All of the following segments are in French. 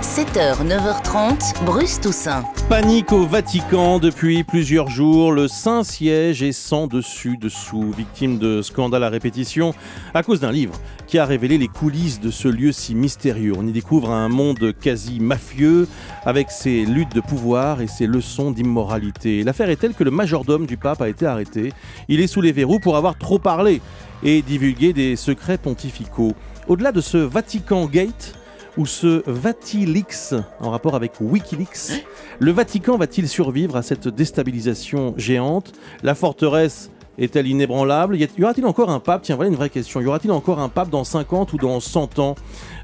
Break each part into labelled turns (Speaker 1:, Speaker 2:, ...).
Speaker 1: 7h, 9h30, Bruce Toussaint. Panique au Vatican depuis plusieurs jours. Le Saint-Siège est sans dessus-dessous, victime de scandales à répétition à cause d'un livre qui a révélé les coulisses de ce lieu si mystérieux. On y découvre un monde quasi mafieux avec ses luttes de pouvoir et ses leçons d'immoralité. L'affaire est telle que le majordome du pape a été arrêté. Il est sous les verrous pour avoir trop parlé et divulgué des secrets pontificaux. Au-delà de ce Vatican Gate, ou ce Vatilix en rapport avec Wikileaks. Hein Le Vatican va-t-il survivre à cette déstabilisation géante La forteresse est-elle inébranlable Y aura-t-il encore un pape Tiens, voilà une vraie question. Y aura-t-il encore un pape dans 50 ou dans 100 ans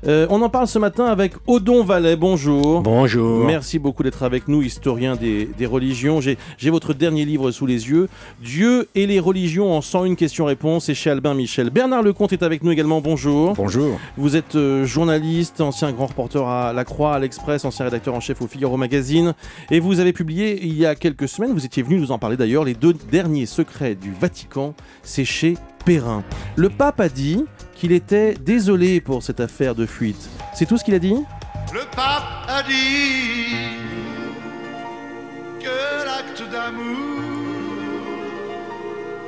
Speaker 1: euh, On en parle ce matin avec Odon Vallet. Bonjour.
Speaker 2: Bonjour. Merci
Speaker 1: beaucoup d'être avec nous, historien des, religions. J'ai votre dernier livre sous les yeux, Dieu et les religions en 101 questions-réponses, et chez Albin Michel. Bernard Lecomte est avec nous également. Bonjour. Bonjour. Vous êtes euh, journaliste, ancien grand reporter à La Croix, à l'Express, ancien rédacteur en chef au Figaro Magazine. Et vous avez publié il y a quelques semaines, vous étiez venu nous en parler d'ailleurs, les deux derniers secrets du Vatican, c'est chez Perrin. Le pape a dit qu'il était désolé pour cette affaire de fuite. C'est tout ce qu'il a dit
Speaker 2: Le pape a dit que
Speaker 1: l'acte d'amour,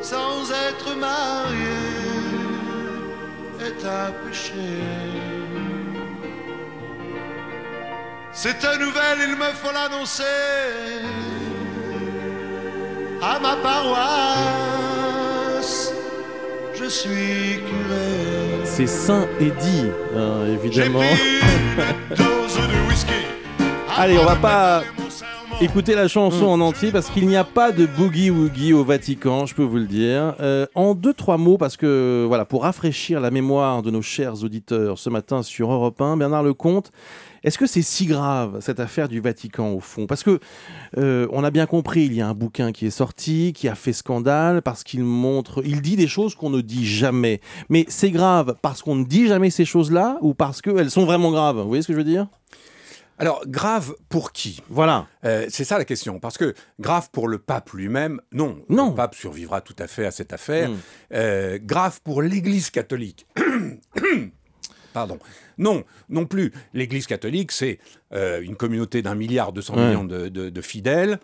Speaker 1: sans être marié, est un péché. C'est une nouvelle, il me faut l'annoncer à ma paroisse. Je suis curé. C'est Saint et dit, hein, évidemment. Allez, on va pas écouter la chanson mm. en entier parce qu'il n'y a pas de boogie woogie au Vatican, je peux vous le dire. Euh, en deux trois mots, parce que voilà, pour rafraîchir la mémoire de nos chers auditeurs ce matin sur Europe 1, Bernard Lecomte est-ce que c'est si grave cette affaire du Vatican au fond Parce que euh, on a bien compris, il y a un bouquin qui est sorti, qui a fait scandale parce qu'il montre, il dit des choses qu'on ne dit jamais. Mais c'est grave parce qu'on ne dit jamais ces choses-là ou parce qu'elles sont vraiment graves. Vous voyez ce que je veux dire alors, grave pour qui Voilà. Euh, c'est ça la question. Parce que
Speaker 3: grave pour le pape lui-même, non. non. Le pape survivra tout à fait à cette affaire. Hmm. Euh, grave pour l'Église catholique. Pardon. Non, non plus. L'Église catholique, c'est euh, une communauté d'un milliard deux cents millions de, fidèles.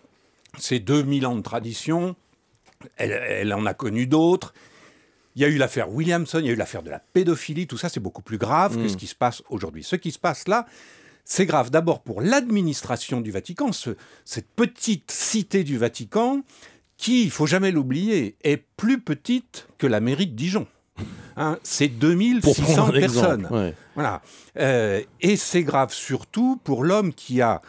Speaker 3: C'est 2000 ans de tradition. Elle, en a connu d'autres. Il y a eu l'affaire Williamson, il y a eu l'affaire de la pédophilie. Tout ça, c'est beaucoup plus grave que mm. ce qui se passe aujourd'hui. Ce qui se passe là, c'est grave d'abord pour l'administration du Vatican, cette petite cité du Vatican qui, il faut jamais l'oublier, est plus petite que la mairie de Dijon. Hein, c'est 2600 personnes. Voilà. Euh, et c'est grave surtout pour l'homme qui a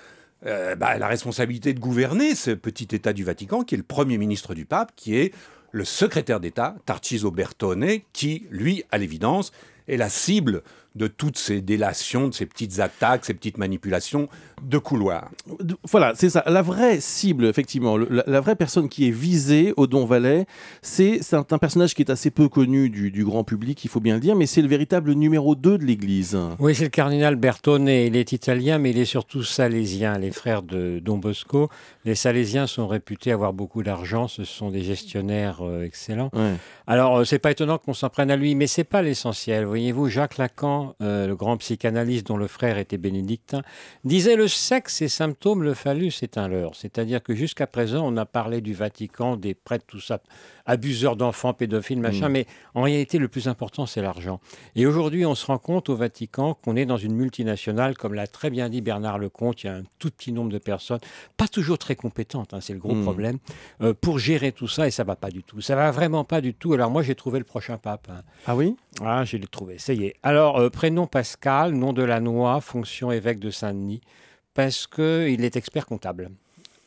Speaker 3: euh, bah, la responsabilité de gouverner ce petit État du Vatican, qui est le premier ministre du pape, qui est le secrétaire d'État, Tarciso Bertone, qui, lui, à l'évidence, est la cible de toutes ces délations, de ces petites
Speaker 1: attaques, ces petites manipulations de couloir. Voilà, c'est ça. La vraie cible, effectivement, la, vraie personne qui est visée au Don Valais, c'est un, personnage qui est assez peu connu du, grand public, il faut bien le dire, mais c'est le véritable numéro 2 de l'Église.
Speaker 2: Oui, c'est le cardinal Bertone. Il est italien, mais il est surtout salésien. Les frères de Don Bosco, les salésiens sont réputés avoir beaucoup d'argent. Ce sont des gestionnaires euh, excellents. Alors, euh, c'est pas étonnant qu'on s'en prenne à lui, mais c'est pas l'essentiel. Voyez-vous, Jacques Lacan euh, le grand psychanalyste dont le frère était bénédictin, disait le sexe et symptômes, le phallus est un leurre. C'est-à-dire que jusqu'à présent, on a parlé du Vatican, des prêtres, tout ça, abuseurs d'enfants, pédophiles, machin, hmm. mais en réalité, le plus important, c'est l'argent. Et aujourd'hui, on se rend compte au Vatican qu'on est dans une multinationale, comme l'a très bien dit Bernard Lecomte, il y a un tout petit nombre de personnes, pas toujours très compétentes, hein, c'est le gros hmm. problème, euh, pour gérer tout ça, et ça va pas du tout. Ça va vraiment pas du tout. Alors moi, j'ai trouvé le prochain pape. Hein. Ah oui Ah, j'ai trouvé, ça y est. Alors, euh, prénom Pascal, nom de la noix, fonction évêque de Saint-Denis, parce qu'il est expert comptable.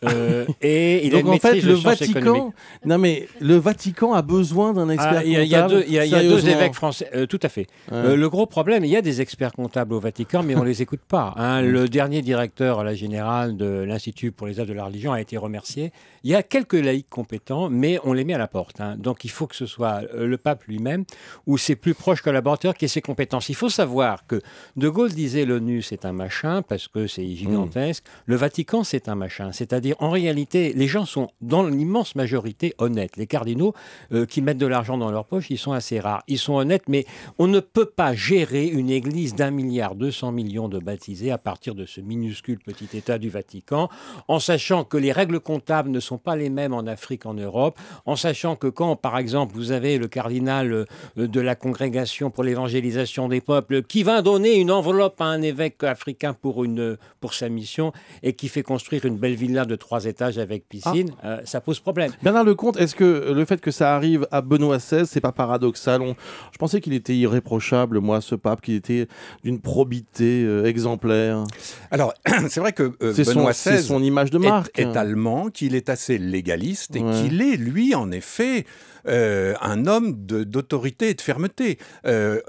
Speaker 2: Euh, et il a Donc en fait, le Vatican, non mais le Vatican a besoin d'un ah, expert comptable. Il y, a deux évêques français, euh, tout à fait. Euh, le gros problème, il y a des experts comptables au Vatican, mais on les écoute pas. Hein. Mm. Le dernier directeur à la générale de l'Institut pour les arts de la religion a été remercié. Il y a quelques laïcs compétents, mais on les met à la porte. Hein. Donc il faut que ce soit le pape lui-même ou ses plus proches collaborateurs qui aient ses compétences. Il faut savoir que De Gaulle disait l'ONU c'est un machin parce que c'est gigantesque. Mm. Le Vatican c'est un machin, c'est-à-dire en réalité, les gens sont dans l'immense majorité honnêtes. Les cardinaux euh, qui mettent de l'argent dans leur poche, ils sont assez rares. Ils sont honnêtes, mais on ne peut pas gérer une église d'un milliard deux cents millions de baptisés à partir de ce minuscule petit État du Vatican, en sachant que les règles comptables ne sont pas les mêmes en Afrique qu'en Europe, en sachant que quand, par exemple, vous avez le cardinal euh, de la Congrégation pour l'évangélisation des peuples qui va donner une enveloppe à un évêque africain pour, une, pour sa mission et qui fait construire une belle villa de trois étages avec ah. piscine, euh, ça pose problème.
Speaker 1: Bernard Lecomte, est-ce que le fait que ça arrive à Benoît XVI, c'est pas paradoxal Je pensais qu'il était irréprochable, moi, ce pape, qu'il était d'une probité euh, exemplaire.
Speaker 3: Alors, c'est vrai que euh, Benoît son, son image de marque. Est,
Speaker 1: allemand, qu'il est
Speaker 3: assez légaliste et qu'il est, lui, en effet, euh, un homme d'autorité et de fermeté. Euh,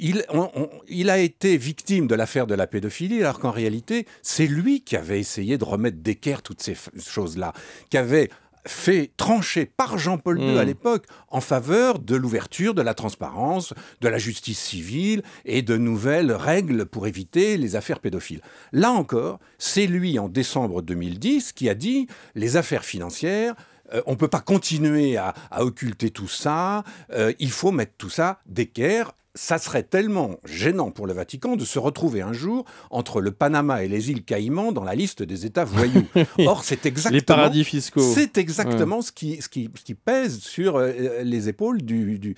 Speaker 3: il, a été victime de l'affaire de la pédophilie, alors qu'en réalité, c'est lui qui avait essayé de remettre d'équerre toutes ces choses-là, qui avait fait trancher par Jean-Paul II hmm. à l'époque en faveur de l'ouverture, de la transparence, de la justice civile et de nouvelles règles pour éviter les affaires pédophiles. Là encore, c'est lui en décembre 2010 qui a dit les affaires financières, euh, on ne peut pas continuer à, occulter tout ça. Euh, il faut mettre tout ça d'équerre ça serait tellement gênant pour le Vatican de se retrouver un jour entre le Panama et les îles Caïmans dans la liste des États voyous. Or, c'est exactement les paradis fiscaux. C'est exactement ce, qui, ce, qui, pèse sur euh, les épaules du, du,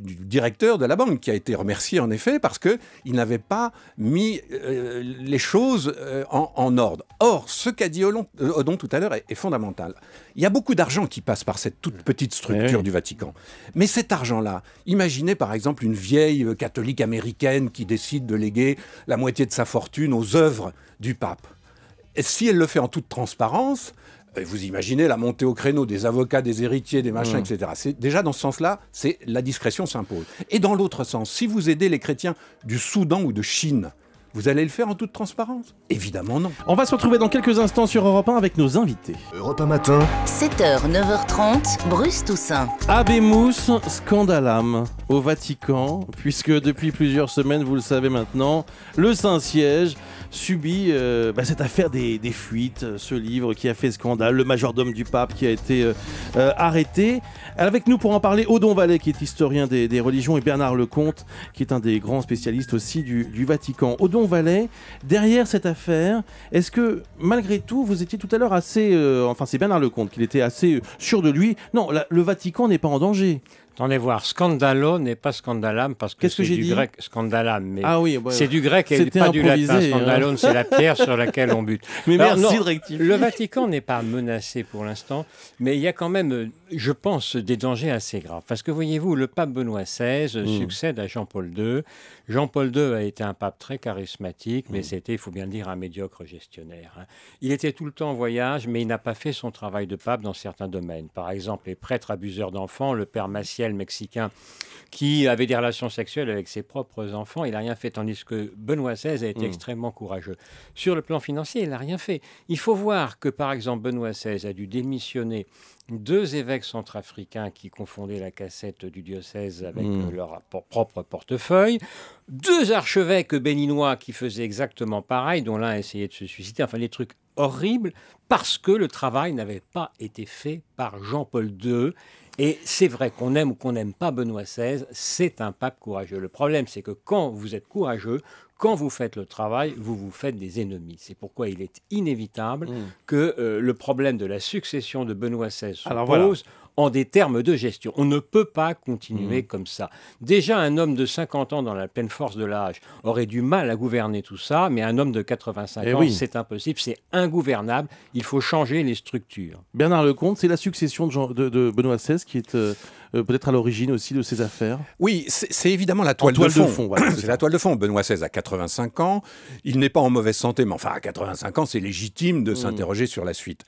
Speaker 3: directeur de la banque, qui a été remercié en effet parce que il n'avait pas mis euh, les choses euh, en, ordre. Or, ce qu'a dit Odon, tout à l'heure est, fondamental. Il y a beaucoup d'argent qui passe par cette toute petite eh structure du Vatican, mais cet argent-là, imaginez par exemple une vieille catholique américaine qui décide de léguer la moitié de sa fortune aux œuvres du pape. Et si elle le fait en toute transparence, vous imaginez la montée au créneau des avocats, des héritiers, des machins, mmh. etc. déjà dans ce sens-là, c'est la discrétion s'impose. Et dans l'autre sens, si vous aidez les chrétiens du Soudan ou de Chine, vous allez le faire en toute
Speaker 1: transparence Évidemment non. On va se retrouver dans quelques instants sur Europe 1 avec nos invités.
Speaker 2: Europe 1 matin.
Speaker 1: 7h, 9h30, Bruce Toussaint. mousse scandalam au Vatican, puisque depuis plusieurs semaines, vous le savez maintenant, le Saint-Siège subi euh, bah, cette affaire des, des, fuites, euh, ce livre qui a fait scandale, le majordome du pape qui a été euh, arrêté. Avec nous pour en parler, Odon Vallet qui est historien des, des, religions et Bernard Lecomte qui est un des grands spécialistes aussi du, du Vatican. Odon Vallet, derrière cette affaire, est-ce que malgré tout, vous étiez tout à l'heure assez, enfin c'est Bernard Lecomte
Speaker 2: qui était assez sûr de lui, non, le Vatican n'est pas en danger. Attendez voir, scandalo n'est pas scandalam parce que c'est du grec scandalam, mais ah bah, c'est du grec et pas du latin. Hein. Scandalone, c'est la pierre sur laquelle on bute. Mais non, Le Vatican n'est pas menacé pour l'instant, mais il y a quand même, je pense, des dangers assez graves. Parce que voyez-vous, le pape Benoît XVI hmm. succède à Jean-Paul II. Jean-Paul II a été un pape très charismatique, mais hmm. c'était, il faut bien le dire, un médiocre gestionnaire. Hein. Il était tout le temps en voyage, mais il n'a pas fait son travail de pape dans certains domaines. Par exemple, les prêtres abuseurs d'enfants, le père Maciel mexicain qui avait des relations sexuelles avec ses propres enfants. Il n'a rien fait, tandis que Benoît XVI a été hmm. extrêmement courageux. Sur le plan financier, il n'a rien fait. Il faut voir que, par exemple, Benoît XVI a dû démissionner deux évêques centrafricains qui confondaient la cassette du diocèse avec hmm. euh, leur propre portefeuille, deux archevêques béninois qui faisaient exactement pareil, dont l'un a essayé de se suicider, enfin des trucs horribles, parce que le travail n'avait pas été fait par Jean-Paul II et c'est vrai qu'on aime ou qu'on n'aime pas Benoît XVI, c'est un pape courageux. Le problème, c'est que quand vous êtes courageux, quand vous faites le travail, vous vous faites des ennemis. C'est pourquoi il est inévitable mmh. que euh, le problème de la succession de Benoît XVI se pose en des termes de gestion. On ne peut pas continuer mmh. comme ça. Déjà, un homme de 50 ans dans la pleine force de l'âge aurait du mal à gouverner tout ça, mais un homme de 85 eh ans, c'est impossible, c'est ingouvernable. Il faut changer les structures.
Speaker 1: Bernard Lecomte, c'est la succession de, de, Benoît XVI qui est euh, euh, peut-être à l'origine aussi de ces affaires Oui, c'est évidemment la toile, de fond.
Speaker 3: c'est la toile de fond. Benoît XVI a 85 ans, il n'est pas en mauvaise santé, mais enfin à 85 ans, c'est légitime de mmh. s'interroger sur la suite.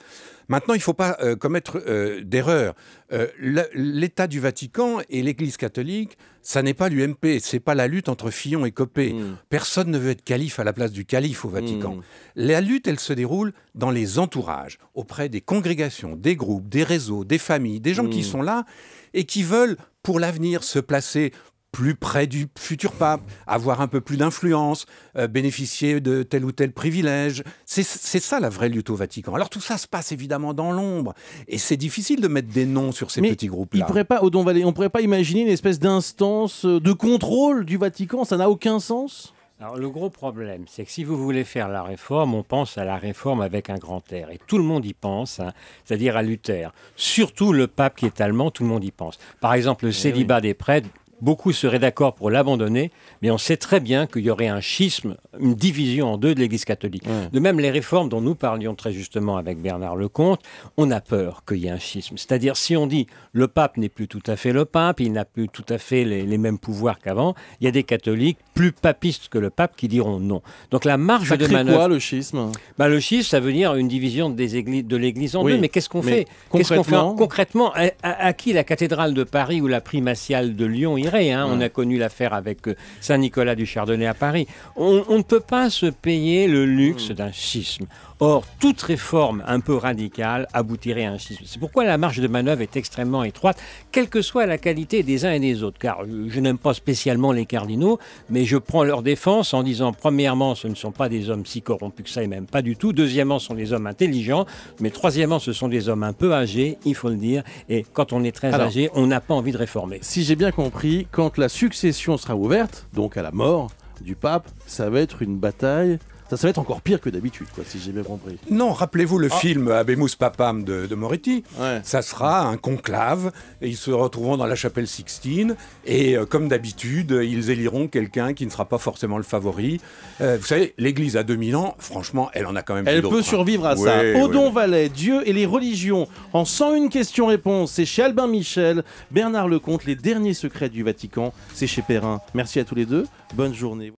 Speaker 3: Maintenant, il ne faut pas euh, commettre d'erreur. Euh, l'État du Vatican et l'Église catholique, ça n'est pas l'UMP, c'est pas la lutte entre Fillon et Copé. Mm. Personne ne veut être calife à la place du calife au Vatican. Mm. La lutte, elle se déroule dans les entourages, auprès des congrégations, des groupes, des réseaux, des familles, des gens qui mm. sont là et qui veulent pour l'avenir se placer plus près du futur pape, avoir un peu plus d'influence, euh, bénéficier de tel ou tel privilège. C'est ça la vraie lutte au Vatican. Alors tout ça se passe évidemment dans l'ombre. Et c'est difficile de mettre des noms sur ces petits groupes-là.
Speaker 1: On ne pourrait pas imaginer une espèce d'instance euh, de contrôle du Vatican. Ça n'a aucun sens
Speaker 2: alors, le gros problème, c'est que si vous voulez faire la réforme, on pense à la réforme avec un grand R. Et tout le monde y pense, hein. c'est-à-dire à Luther. Surtout le pape qui est allemand, tout le monde y pense. Par exemple, le eh célibat des prêtres, Beaucoup seraient d'accord pour l'abandonner, mais on sait très bien qu'il y aurait un schisme, une division en deux de l'Église catholique. De même, les réformes dont nous parlions très justement avec Bernard Lecomte, on a peur qu'il y ait un schisme. C'est-à-dire, si on dit le pape n'est plus tout à fait le pape, il n'a plus tout à fait les, mêmes pouvoirs qu'avant, il y a des catholiques plus papistes que le pape qui diront non. Donc la marge de manœuvre. quoi le schisme bah, Le schisme, ça veut dire une division des de l'Église en deux. Mais qu'est-ce qu'on fait Concrètement, concrètement à, qui la cathédrale de Paris ou la primatiale de Lyon y Hein, on a connu l'affaire avec euh, Saint-Nicolas du Chardonnay à Paris. On, ne peut pas se payer le luxe mmh. d'un schisme. Or, toute réforme un peu radicale aboutirait à un schisme. C'est pourquoi la marge de manœuvre est extrêmement étroite, quelle que soit la qualité des uns et des autres. Car euh, je n'aime pas spécialement les cardinaux, mais je prends leur défense en disant, premièrement, ce ne sont pas des hommes si corrompus que ça, et même pas du tout. Deuxièmement, ce sont des hommes intelligents. Mais troisièmement, ce sont des hommes un peu âgés, il faut le dire. Et quand on est très âgé, on n'a pas envie de réformer.
Speaker 1: Si j'ai bien compris, quand la succession sera ouverte, donc à la mort du pape, ça va être une bataille ça, va être encore pire que d'habitude, quoi, si j'ai bien compris. Non,
Speaker 3: rappelez-vous le ah. film Abemus Papam de, Moretti. Ça sera un conclave, et ils se retrouveront dans la chapelle Sixtine, et euh, comme d'habitude, ils éliront quelqu'un qui ne sera pas forcément le favori. Euh, vous savez, l'Église à 2000 ans, franchement, elle en a quand même Elle peut hein. survivre à ça. Odon
Speaker 1: Valet, Dieu et les religions, en 101 questions-réponses, c'est chez Albin Michel, Bernard Lecomte, les derniers secrets du Vatican, c'est chez Perrin. Merci à tous les deux, bonne journée.